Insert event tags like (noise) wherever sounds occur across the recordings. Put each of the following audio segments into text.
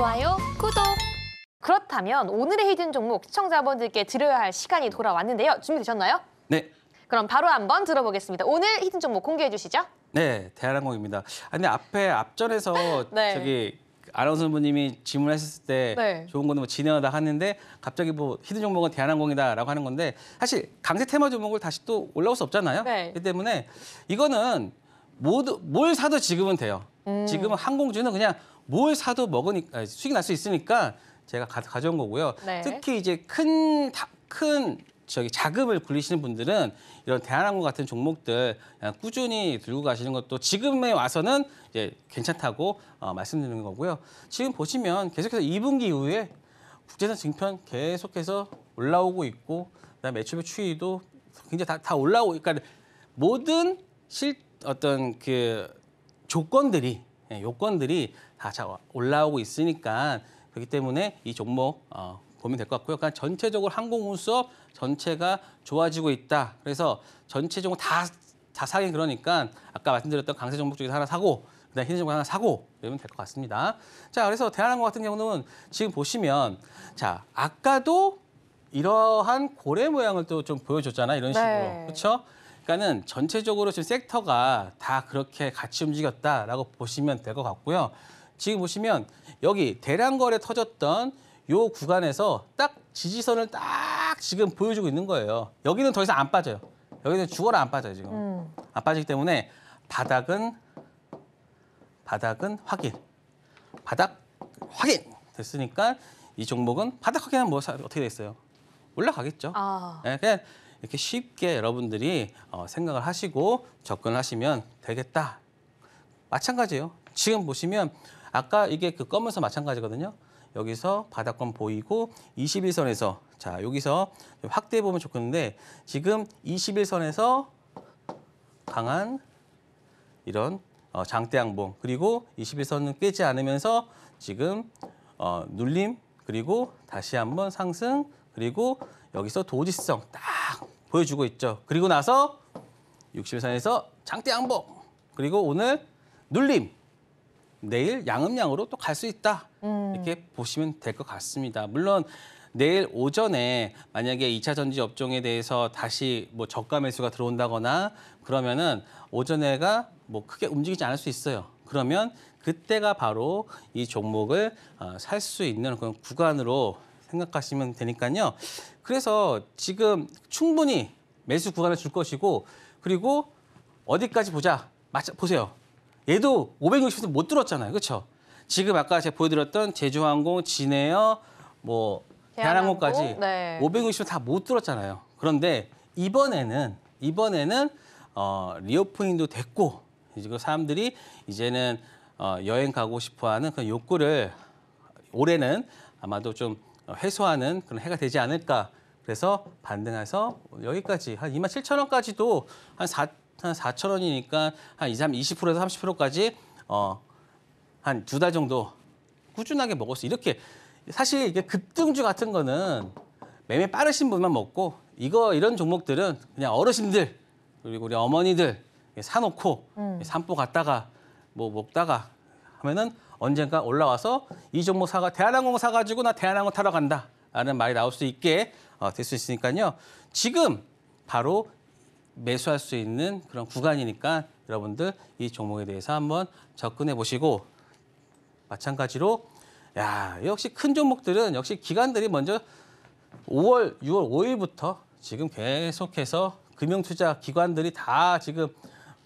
좋아요, 구독! 그렇다면 오늘의 히든 종목 시청자분들께 드려야 할 시간이 돌아왔는데요. 준비되셨나요? 네. 그럼 바로 한번 들어보겠습니다. 오늘 히든 종목 공개해 주시죠. 네, 대한항공입니다. 아, 니 앞에 앞전에서 (laughs) 네. 저기 아나운서분님이 질문하셨을 때 네. 좋은 거는 뭐 진행하다 하는데 갑자기 뭐 히든 종목은 대한항공이다라고 하는 건데 사실 강제 테마 종목을 다시 또 올라올 수 없잖아요. 네. 그렇기 때문에 이거는 모두 뭘 사도 지금은 돼요. 음. 지금은 항공주는 그냥 뭘 사도 먹으니까 수익 날수 있으니까 제가 가, 져온 거고요. 네. 특히 이제 큰 큰 저기 자금을 굴리시는 분들은 이런 대한항공 같은 종목들 꾸준히 들고 가시는 것도 지금에 와서는 이제 괜찮다고 어, 말씀드리는 거고요. 지금 보시면 계속해서 2분기 이후에 국제선 증편 계속해서 올라오고 있고 그다음에 매출의 추이도 굉장히 다, 다 올라오고 그러니까 모든 실 어떤 그 조건들이 예, 요건들이 다 올라오고 있으니까 그렇기 때문에 이 종목 어, 보면 될 것 같고요. 그러니까 전체적으로 항공운 수업 전체가 좋아지고 있다. 그래서 전체적으로 다, 다 사긴 그러니까 아까 말씀드렸던 강세 종목 중에서 하나 사고 그다음 흰 종목 하나 사고 이러면 될 것 같습니다. 자, 그래서 대한항공 같은 경우는 지금 보시면 자 아까도 이러한 고래 모양을 또 좀 보여줬잖아 이런 네. 식으로 네. 그렇죠? 그러니까는 전체적으로 지금 섹터가 다 그렇게 같이 움직였다라고 보시면 될 것 같고요. 지금 보시면 여기 대량 거래 터졌던 요 구간에서 딱 지지선을 딱 지금 보여주고 있는 거예요. 여기는 더 이상 안 빠져요. 여기는 죽어라 안 빠져요, 지금. 음. 안 빠지기 때문에 바닥은 바닥은 확인. 바닥 확인 됐으니까 이 종목은 바닥 확인하면 뭐 어떻게 됐어요? 올라가겠죠. 아. 네, 그냥 이렇게 쉽게 여러분들이 어, 생각을 하시고 접근하시면 되겠다. 마찬가지예요. 지금 보시면 아까 이게 그 검은선 마찬가지거든요. 여기서 바닥권 보이고 21선에서 자 여기서 확대해 보면 좋겠는데 지금 21선에서 강한 이런 어, 장대양봉 그리고 21선은 깨지 않으면서 지금 어, 눌림 그리고 다시 한번 상승 그리고 여기서 도지성 딱 보여주고 있죠. 그리고 나서 6 3에서 장대 양복 그리고 오늘 눌림 내일 양음양으로 또 갈 수 있다 음. 이렇게 보시면 될 것 같습니다. 물론 내일 오전에 만약에 2차 전지 업종에 대해서 다시 뭐 저가 매수가 들어온다거나 그러면은 오전에가 뭐 크게 움직이지 않을 수 있어요. 그러면 그때가 바로 이 종목을 어, 살수 있는 그런 구간으로 생각하시면 되니까요. 그래서 지금 충분히 매수 구간을 줄 것이고 그리고 어디까지 보자. 맞아, 보세요. 얘도 560도 못 들었잖아요. 그렇죠? 지금 아까 제가 보여드렸던 제주항공, 진에어, 뭐 대한항공까지 네. 560도 다 못 들었잖아요. 그런데 이번에는 이번에는 어, 리오프닝도 됐고 이제 그 사람들이 이제는 어, 여행 가고 싶어하는 그 욕구를 올해는 아마도 좀 어, 해소하는 그런 해가 되지 않을까. 그래서 반등해서 여기까지 한 2만 7천 원까지도 한 4, 한 4천 원이니까 한 2, 3, 20%에서 30%까지 어, 한두 달 정도 꾸준하게 먹었어. 이렇게 사실 이게 급등주 같은 거는 매매 빠르신 분만 먹고 이거 이런 종목들은 그냥 어르신들 그리고 우리 어머니들 사놓고 음. 산보 갔다가 뭐 먹다가 하면은 언젠가 올라와서 이 종목 사가 대한항공 사가지고 나 대한항공 타러 간다라는 말이 나올 수 있게 어, 될 수 있으니까요. 지금 바로 매수할 수 있는 그런 구간이니까 여러분들 이 종목에 대해서 한번 접근해 보시고 마찬가지로 야 역시 큰 종목들은 역시 기관들이 먼저 5월, 6월, 5일부터 지금 계속해서 금융투자 기관들이 다 지금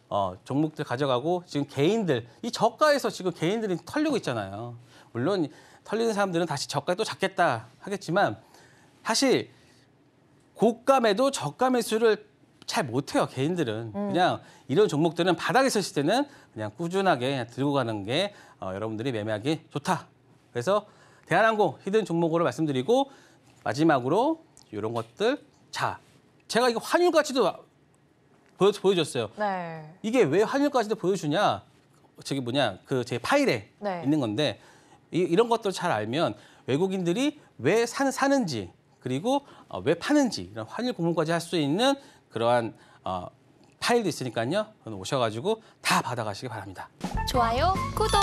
어, 종목들 가져가고 지금 개인들 이 저가에서 지금 개인들이 털리고 있잖아요. 물론 털리는 사람들은 다시 저가에 또 잡겠다 하겠지만 사실 고가 매도 저가 매수를 잘 못해요 개인들은 음. 그냥 이런 종목들은 바닥에 있을 때는 그냥 꾸준하게 들고 가는 게 어, 여러분들이 매매하기 좋다 그래서 대한항공 히든 종목으로 말씀드리고 마지막으로 이런 것들 자 제가 이거 환율 가치도 보여, 보여줬어요. 네. 이게 왜 환율까지도 보여주냐? 저기 뭐냐 그 제 파일에 네. 있는 건데 이, 이런 것들 잘 알면 외국인들이 왜 사, 사는지 그리고 어, 왜 파는지 이런 환율 공부까지 할 수 있는 그러한 어, 파일도 있으니까요. 오셔가지고 다 받아가시기 바랍니다. 좋아요, 구독.